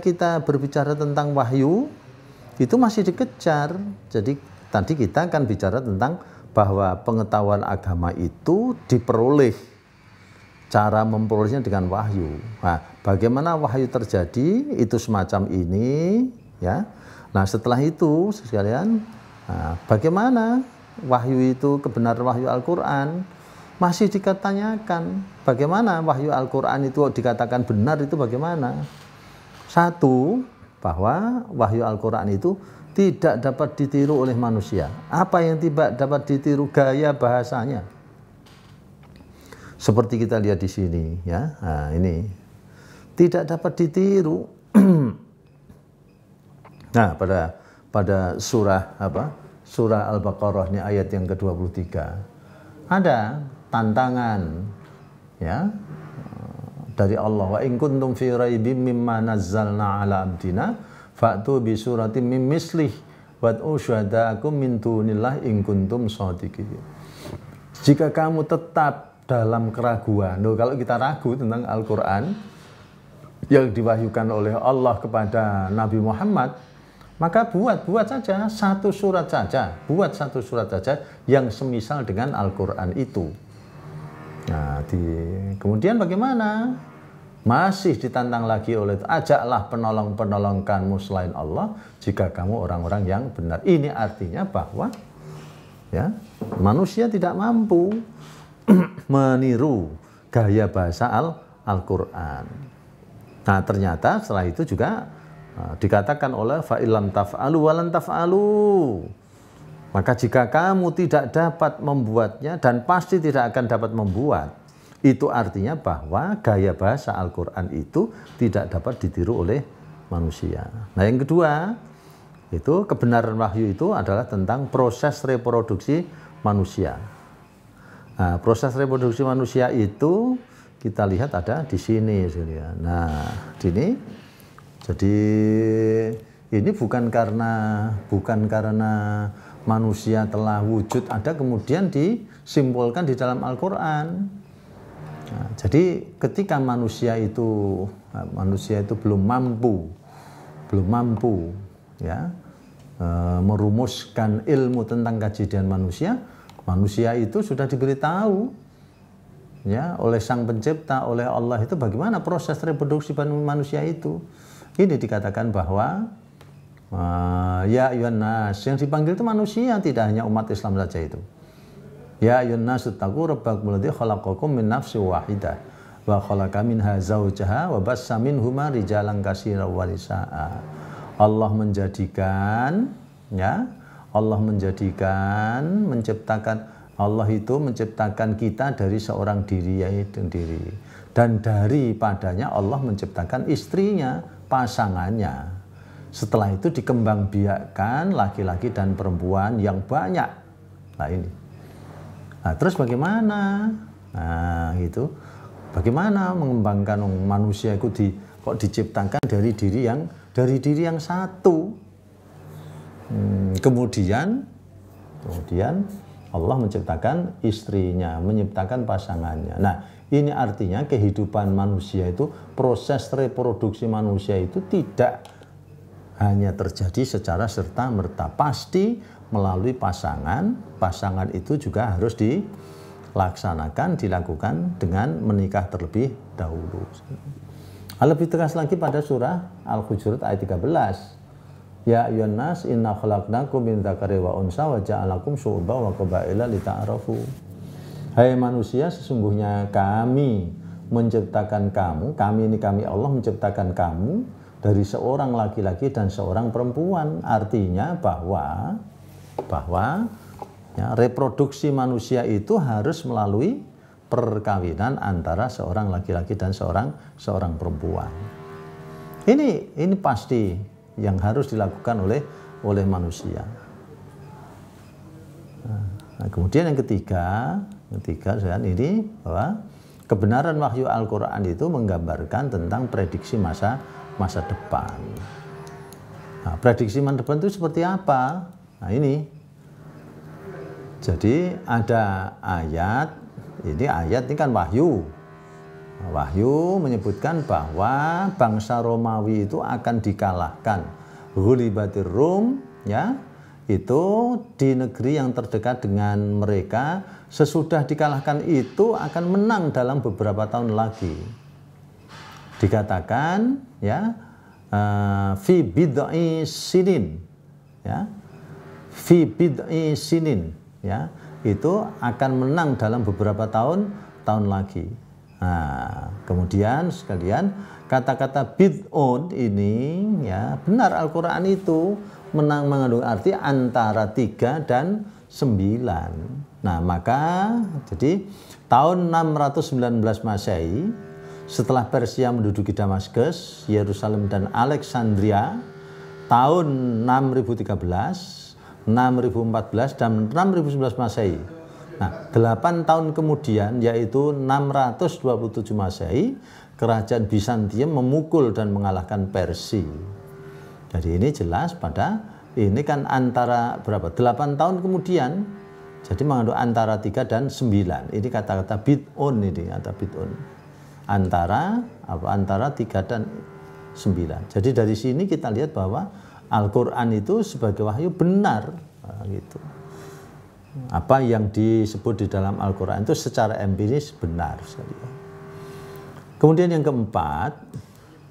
ketika kita berbicara tentang wahyu itu masih dikejar. Jadi tadi kita akan bicara tentang bahwa pengetahuan agama itu diperoleh cara memperolehnya dengan wahyu. Nah, bagaimana wahyu terjadi itu semacam ini ya. Nah, setelah itu sekalian nah, bagaimana wahyu itu kebenaran wahyu Al-Qur'an masih dikatanyakan bagaimana wahyu Al-Qur'an itu dikatakan benar itu bagaimana? Satu, bahwa wahyu Al-Quran itu tidak dapat ditiru oleh manusia. Apa yang tidak dapat ditiru gaya bahasanya. Seperti kita lihat di sini, ya, nah, ini tidak dapat ditiru. nah, pada pada surah apa? Surah Al-Baqarahnya ayat yang ke-23. Ada tantangan ya dari Allah. Wa in kuntum fi raibim mimma nazzalna ala abdina fa'tu bi suratin mim mislih wad'u syuhadaakum min dunillah in kuntum shadiqin. Jika kamu tetap dalam keraguan, loh, kalau kita ragu tentang Al-Quran yang diwahyukan oleh Allah kepada Nabi Muhammad, maka buat, buat saja satu surat saja, buat satu surat saja yang semisal dengan Al-Quran itu. Nah, di, kemudian bagaimana? Masih ditantang lagi oleh ajaklah penolong-penolong kamu selain Allah jika kamu orang-orang yang benar. Ini artinya bahwa ya, manusia tidak mampu meniru gaya bahasa Al al Nah, ternyata setelah itu juga uh, dikatakan oleh fa'ilam taf'alu walantafalu. Maka jika kamu tidak dapat membuatnya dan pasti tidak akan dapat membuat, itu artinya bahwa gaya bahasa Al-Quran itu tidak dapat ditiru oleh manusia. Nah yang kedua, itu kebenaran wahyu itu adalah tentang proses reproduksi manusia. Nah, proses reproduksi manusia itu kita lihat ada di sini. Ya. Nah, di sini. Jadi ini bukan karena bukan karena manusia telah wujud ada kemudian disimpulkan di dalam Al-Quran. Nah, jadi ketika manusia itu eh, manusia itu belum mampu, belum mampu ya eh, merumuskan ilmu tentang kajian manusia, manusia itu sudah diberitahu ya oleh Sang Pencipta, oleh Allah itu bagaimana proses reproduksi manusia itu. Ini dikatakan bahwa Ah, ya Yunus, yang dipanggil itu manusia tidak hanya umat Islam saja itu ya Yunus, nas taqu rabbakum alladzi khalaqakum min nafsin wahidah wa khalaqa minha zawjaha wa bassa minhuma rijalan wa Allah menjadikan ya Allah menjadikan menciptakan Allah itu menciptakan kita dari seorang diri yaitu diri dan daripadanya Allah menciptakan istrinya pasangannya setelah itu dikembangbiakkan laki-laki dan perempuan yang banyak. Nah ini. Nah, terus bagaimana? Nah gitu. Bagaimana mengembangkan manusia itu di, kok diciptakan dari diri yang dari diri yang satu. Hmm, kemudian kemudian Allah menciptakan istrinya, menciptakan pasangannya. Nah, ini artinya kehidupan manusia itu proses reproduksi manusia itu tidak hanya terjadi secara serta merta pasti melalui pasangan. Pasangan itu juga harus dilaksanakan, dilakukan dengan menikah terlebih dahulu. Hal ah, lebih tegas lagi pada surah Al-Hujurat ayat 13. Ya ayyuhan inna khalaqnakum min dzakari wa unsa wa ja'alakum syu'uban wa qabaila lita'arafu. Hai manusia, sesungguhnya kami menciptakan kamu, kami ini kami Allah menciptakan kamu dari seorang laki-laki dan seorang perempuan. Artinya bahwa bahwa ya, reproduksi manusia itu harus melalui perkawinan antara seorang laki-laki dan seorang seorang perempuan. Ini ini pasti yang harus dilakukan oleh oleh manusia. Nah, kemudian yang ketiga, ketiga saya ini bahwa kebenaran wahyu Al-Quran itu menggambarkan tentang prediksi masa masa depan. Nah, prediksi masa depan itu seperti apa? Nah ini. Jadi ada ayat, ini ayat ini kan wahyu. Wahyu menyebutkan bahwa bangsa Romawi itu akan dikalahkan. Hulibatir Rum ya, itu di negeri yang terdekat dengan mereka sesudah dikalahkan itu akan menang dalam beberapa tahun lagi. Dikatakan ya eh, fi bid'i sinin ya fi bid'i sinin ya itu akan menang dalam beberapa tahun tahun lagi. Nah, kemudian sekalian kata-kata bid'un ini ya benar Al-Qur'an itu menang mengandung arti antara tiga dan sembilan Nah, maka jadi tahun 619 Masehi setelah Persia menduduki Damaskus, Yerusalem dan Alexandria tahun 6013, 6014 dan 6019 Masehi. Nah, 8 tahun kemudian yaitu 627 Masehi, kerajaan Bizantium memukul dan mengalahkan Persia. Jadi ini jelas pada ini kan antara berapa? 8 tahun kemudian jadi mengandung antara tiga dan sembilan. Ini kata-kata bid'un ini, kata bid'un. Antara apa antara tiga dan sembilan. Jadi dari sini kita lihat bahwa Al-Qur'an itu sebagai wahyu benar nah, gitu. Apa yang disebut di dalam Al-Qur'an itu secara empiris benar sekali. Kemudian yang keempat,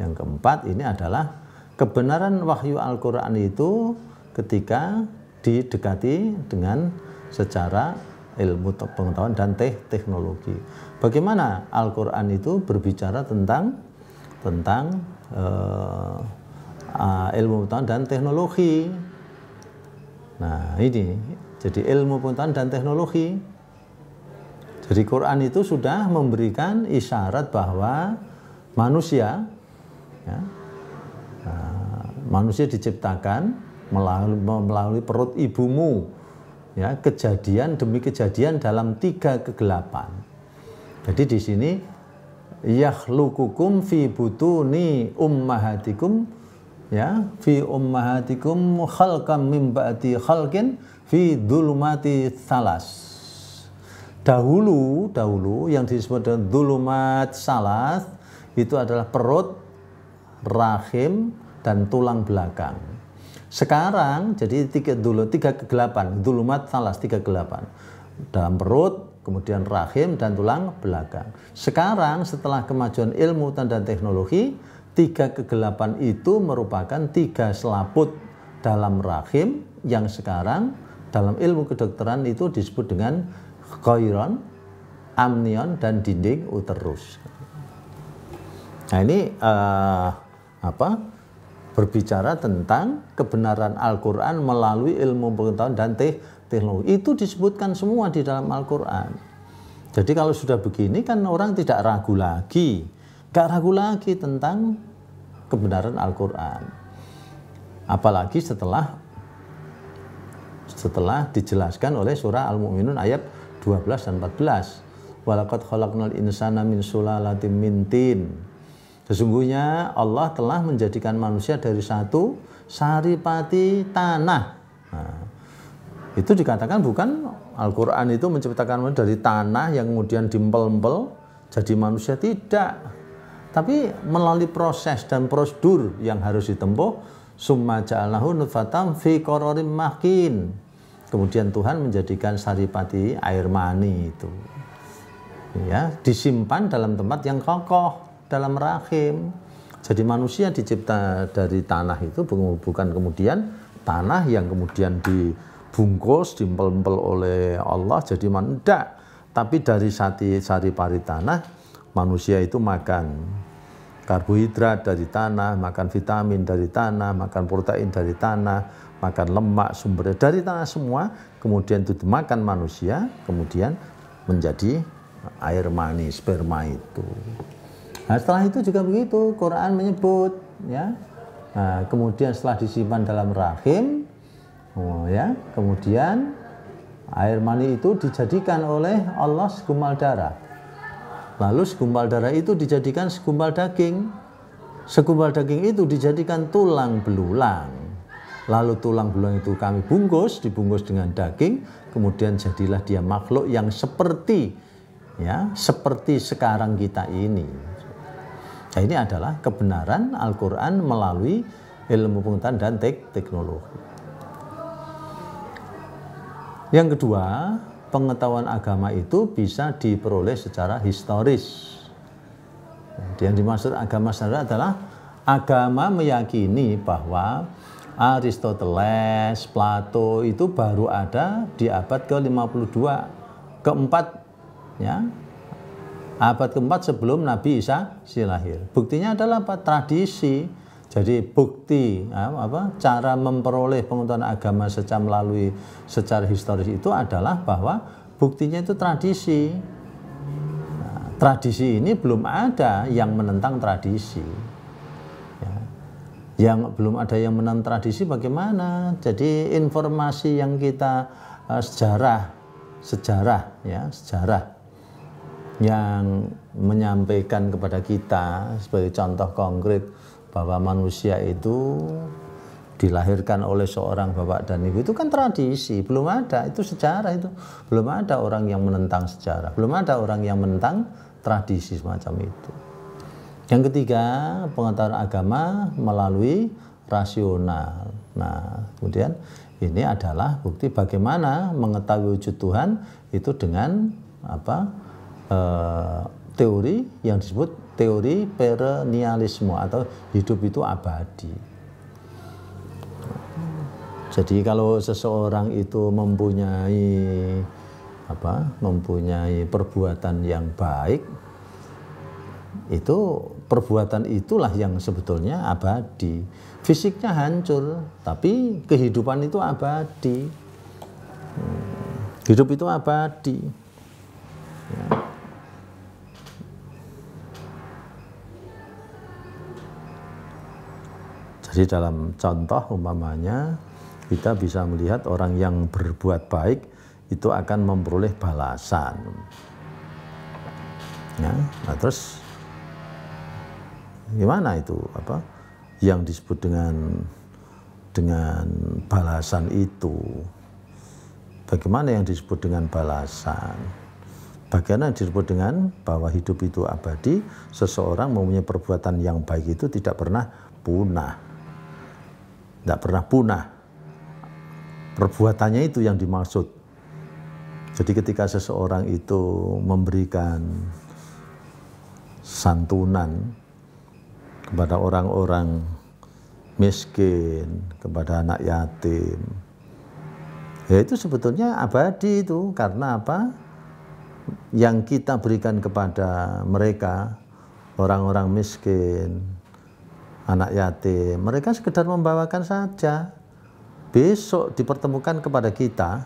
yang keempat ini adalah kebenaran wahyu Al-Qur'an itu ketika didekati dengan secara ilmu pengetahuan dan teh teknologi. Bagaimana Al-Qur'an itu berbicara tentang tentang uh, ilmu pengetahuan dan teknologi. Nah, ini jadi ilmu pengetahuan dan teknologi. Jadi Quran itu sudah memberikan isyarat bahwa manusia ya, uh, manusia diciptakan melalui, melalui perut ibumu ya kejadian demi kejadian dalam tiga kegelapan. Jadi di sini yakhluqukum fi butuni ummahatikum ya fi ummahatikum khalqan min ba'di khalqin fi dhulumati salas. Dahulu, dahulu yang disebut dengan dhulumat salas itu adalah perut, rahim dan tulang belakang sekarang jadi tiga dulu tiga kegelapan, dulumat talas tiga kegelapan dalam perut, kemudian rahim dan tulang belakang. Sekarang setelah kemajuan ilmu dan teknologi, tiga kegelapan itu merupakan tiga selaput dalam rahim yang sekarang dalam ilmu kedokteran itu disebut dengan koiron, amnion dan dinding uterus. Nah ini uh, apa? berbicara tentang kebenaran Al-Quran melalui ilmu pengetahuan dan teknologi. Itu disebutkan semua di dalam Al-Quran. Jadi kalau sudah begini kan orang tidak ragu lagi. Gak ragu lagi tentang kebenaran Al-Quran. Apalagi setelah setelah dijelaskan oleh surah Al-Mu'minun ayat 12 dan 14. Walakat khalaqnal insana min sulalatim mintin. Sesungguhnya Allah telah menjadikan manusia dari satu saripati tanah. Nah, itu dikatakan bukan Al-Quran itu menciptakan manusia dari tanah yang kemudian dimpel-empel jadi manusia tidak. Tapi melalui proses dan prosedur yang harus ditempuh, summa ja'alahu nutfatam fi kororim makin. Kemudian Tuhan menjadikan saripati air mani itu. Ya, disimpan dalam tempat yang kokoh dalam rahim. Jadi manusia dicipta dari tanah itu bukan kemudian tanah yang kemudian dibungkus, dimpel mpel oleh Allah jadi manda. Tapi dari sati sari pari tanah manusia itu makan karbohidrat dari tanah, makan vitamin dari tanah, makan protein dari tanah, makan lemak sumbernya dari tanah semua, kemudian itu dimakan manusia, kemudian menjadi air manis sperma itu. Nah, setelah itu juga begitu, Quran menyebut ya. Nah, kemudian setelah disimpan dalam rahim, oh ya, kemudian air mani itu dijadikan oleh Allah segumpal darah. Lalu segumpal darah itu dijadikan segumpal daging. Segumpal daging itu dijadikan tulang belulang. Lalu tulang belulang itu kami bungkus, dibungkus dengan daging, kemudian jadilah dia makhluk yang seperti ya, seperti sekarang kita ini. Nah, ini adalah kebenaran Al-Quran melalui ilmu pengetahuan dan tek teknologi. Yang kedua, pengetahuan agama itu bisa diperoleh secara historis. Yang dimaksud agama secara adalah agama meyakini bahwa Aristoteles, Plato itu baru ada di abad ke-52, keempat ya, abad keempat sebelum Nabi Isa si lahir. Buktinya adalah apa? Tradisi. Jadi bukti ya, apa cara memperoleh pengetahuan agama secara melalui secara historis itu adalah bahwa buktinya itu tradisi. Nah, tradisi ini belum ada yang menentang tradisi. Ya. Yang belum ada yang menentang tradisi bagaimana? Jadi informasi yang kita eh, sejarah, sejarah ya, sejarah yang menyampaikan kepada kita sebagai contoh konkret bahwa manusia itu dilahirkan oleh seorang bapak dan ibu itu kan tradisi, belum ada itu sejarah itu. Belum ada orang yang menentang sejarah, belum ada orang yang menentang tradisi semacam itu. Yang ketiga, pengetahuan agama melalui rasional. Nah, kemudian ini adalah bukti bagaimana mengetahui wujud Tuhan itu dengan apa? Eh, teori yang disebut teori perenialisme atau hidup itu abadi. Jadi kalau seseorang itu mempunyai apa? mempunyai perbuatan yang baik itu perbuatan itulah yang sebetulnya abadi. Fisiknya hancur, tapi kehidupan itu abadi. Hmm, hidup itu abadi. Jadi dalam contoh umpamanya kita bisa melihat orang yang berbuat baik itu akan memperoleh balasan. Ya, nah terus gimana itu apa yang disebut dengan dengan balasan itu? Bagaimana yang disebut dengan balasan? Bagaimana yang disebut dengan bahwa hidup itu abadi, seseorang mempunyai perbuatan yang baik itu tidak pernah punah tidak pernah punah. Perbuatannya itu yang dimaksud. Jadi ketika seseorang itu memberikan santunan kepada orang-orang miskin, kepada anak yatim, ya itu sebetulnya abadi itu karena apa? Yang kita berikan kepada mereka orang-orang miskin, anak yatim. Mereka sekedar membawakan saja. Besok dipertemukan kepada kita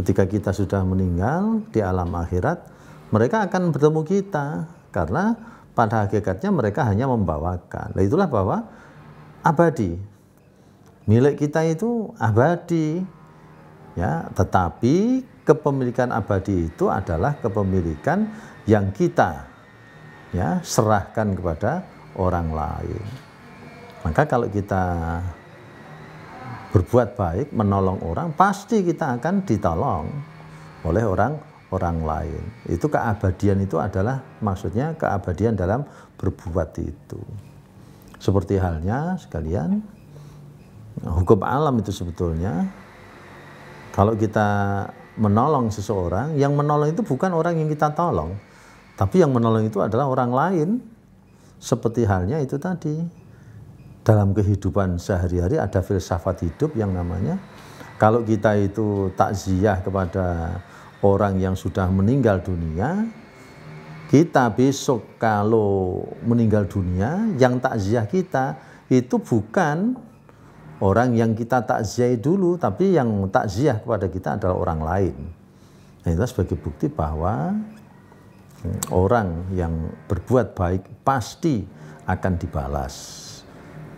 ketika kita sudah meninggal di alam akhirat, mereka akan bertemu kita karena pada hakikatnya mereka hanya membawakan. Nah, itulah bahwa abadi. Milik kita itu abadi. Ya, tetapi kepemilikan abadi itu adalah kepemilikan yang kita ya serahkan kepada orang lain. Maka kalau kita berbuat baik, menolong orang, pasti kita akan ditolong oleh orang orang lain. Itu keabadian itu adalah maksudnya keabadian dalam berbuat itu. Seperti halnya sekalian hukum alam itu sebetulnya kalau kita menolong seseorang, yang menolong itu bukan orang yang kita tolong, tapi yang menolong itu adalah orang lain seperti halnya itu tadi, dalam kehidupan sehari-hari ada filsafat hidup yang namanya kalau kita itu takziah kepada orang yang sudah meninggal dunia, kita besok kalau meninggal dunia, yang takziah kita itu bukan orang yang kita takziah dulu, tapi yang takziah kepada kita adalah orang lain. Nah, itu sebagai bukti bahwa orang yang berbuat baik pasti akan dibalas.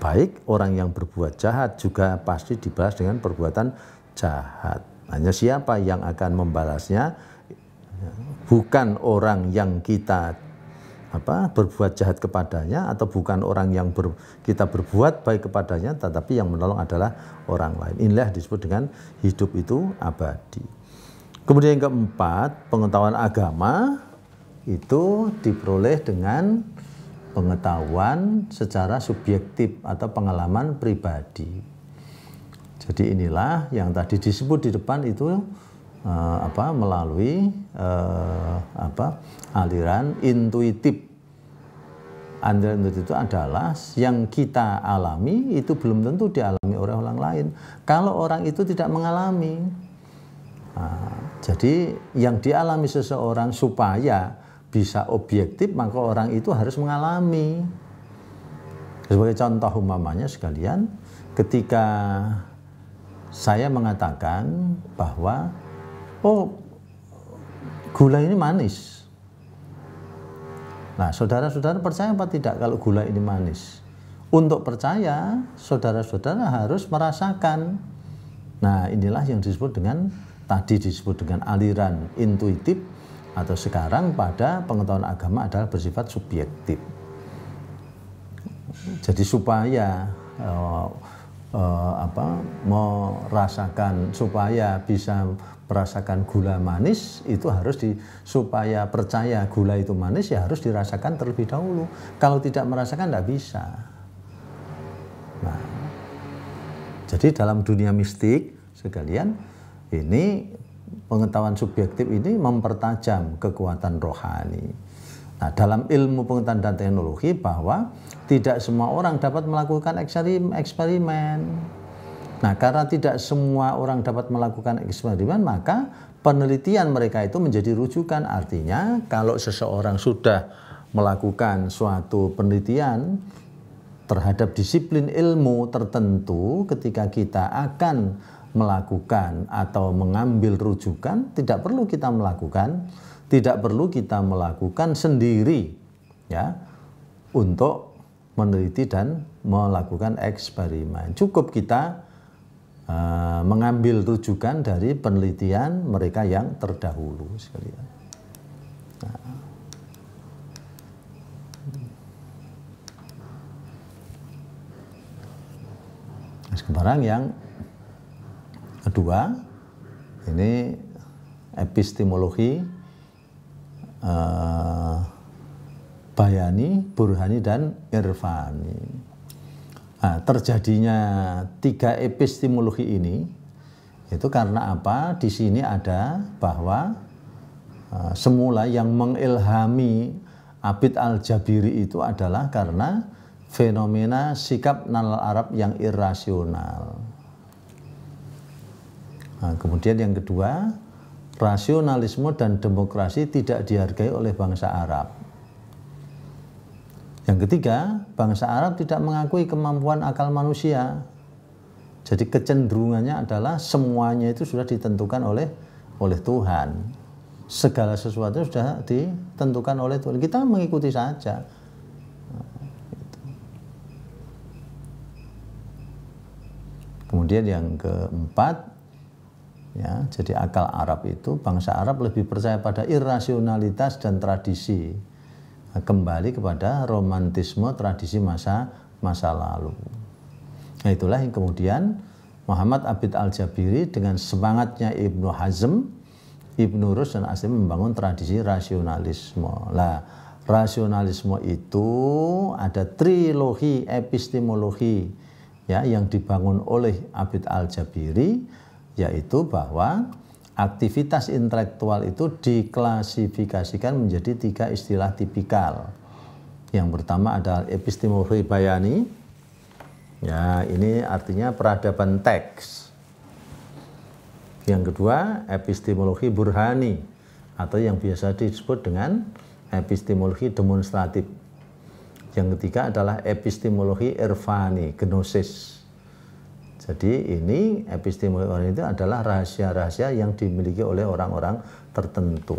Baik orang yang berbuat jahat juga pasti dibalas dengan perbuatan jahat. Hanya siapa yang akan membalasnya bukan orang yang kita apa berbuat jahat kepadanya atau bukan orang yang ber, kita berbuat baik kepadanya tetapi yang menolong adalah orang lain. Inilah disebut dengan hidup itu abadi. Kemudian yang keempat, pengetahuan agama itu diperoleh dengan pengetahuan secara subjektif atau pengalaman pribadi. Jadi inilah yang tadi disebut di depan itu eh, apa melalui eh, apa aliran intuitif. Aliran intuitif itu adalah yang kita alami itu belum tentu dialami oleh orang lain. Kalau orang itu tidak mengalami, nah, jadi yang dialami seseorang supaya bisa objektif maka orang itu harus mengalami. Sebagai contoh umpamanya sekalian, ketika saya mengatakan bahwa oh gula ini manis. Nah, saudara-saudara percaya apa tidak kalau gula ini manis? Untuk percaya, saudara-saudara harus merasakan. Nah, inilah yang disebut dengan tadi disebut dengan aliran intuitif atau sekarang pada pengetahuan agama adalah bersifat subjektif. Jadi supaya uh, uh, apa merasakan supaya bisa merasakan gula manis itu harus di supaya percaya gula itu manis ya harus dirasakan terlebih dahulu. Kalau tidak merasakan tidak bisa. Nah, jadi dalam dunia mistik sekalian ini pengetahuan subjektif ini mempertajam kekuatan rohani. Nah, dalam ilmu pengetahuan dan teknologi bahwa tidak semua orang dapat melakukan eksperimen. Nah, karena tidak semua orang dapat melakukan eksperimen, maka penelitian mereka itu menjadi rujukan. Artinya, kalau seseorang sudah melakukan suatu penelitian terhadap disiplin ilmu tertentu ketika kita akan melakukan atau mengambil rujukan, tidak perlu kita melakukan, tidak perlu kita melakukan sendiri ya untuk meneliti dan melakukan eksperimen. Cukup kita uh, mengambil rujukan dari penelitian mereka yang terdahulu sekalian. Ya. Nah. Sekarang yang Kedua, ini epistemologi uh, bayani, burhani, dan irfani. Nah, terjadinya tiga epistemologi ini itu karena apa? Di sini ada bahwa uh, semula yang mengilhami Abid al-Jabiri itu adalah karena fenomena sikap nalar Arab yang irasional. Nah, kemudian yang kedua, rasionalisme dan demokrasi tidak dihargai oleh bangsa Arab. Yang ketiga, bangsa Arab tidak mengakui kemampuan akal manusia. Jadi kecenderungannya adalah semuanya itu sudah ditentukan oleh oleh Tuhan. Segala sesuatu sudah ditentukan oleh Tuhan. Kita mengikuti saja. Kemudian yang keempat, Ya, jadi akal Arab itu bangsa Arab lebih percaya pada irasionalitas dan tradisi eh, kembali kepada romantisme tradisi masa masa lalu. Nah itulah yang kemudian Muhammad Abid Al-Jabiri dengan semangatnya Ibnu Hazm, Ibnu Rus dan Asim membangun tradisi rasionalisme. Lah, rasionalisme itu ada trilogi epistemologi ya yang dibangun oleh Abid Al-Jabiri yaitu bahwa aktivitas intelektual itu diklasifikasikan menjadi tiga istilah tipikal. Yang pertama adalah epistemologi bayani. Ya, ini artinya peradaban teks. Yang kedua, epistemologi burhani atau yang biasa disebut dengan epistemologi demonstratif. Yang ketiga adalah epistemologi irfani, gnosis. Jadi ini epistemologi itu adalah rahasia-rahasia yang dimiliki oleh orang-orang tertentu.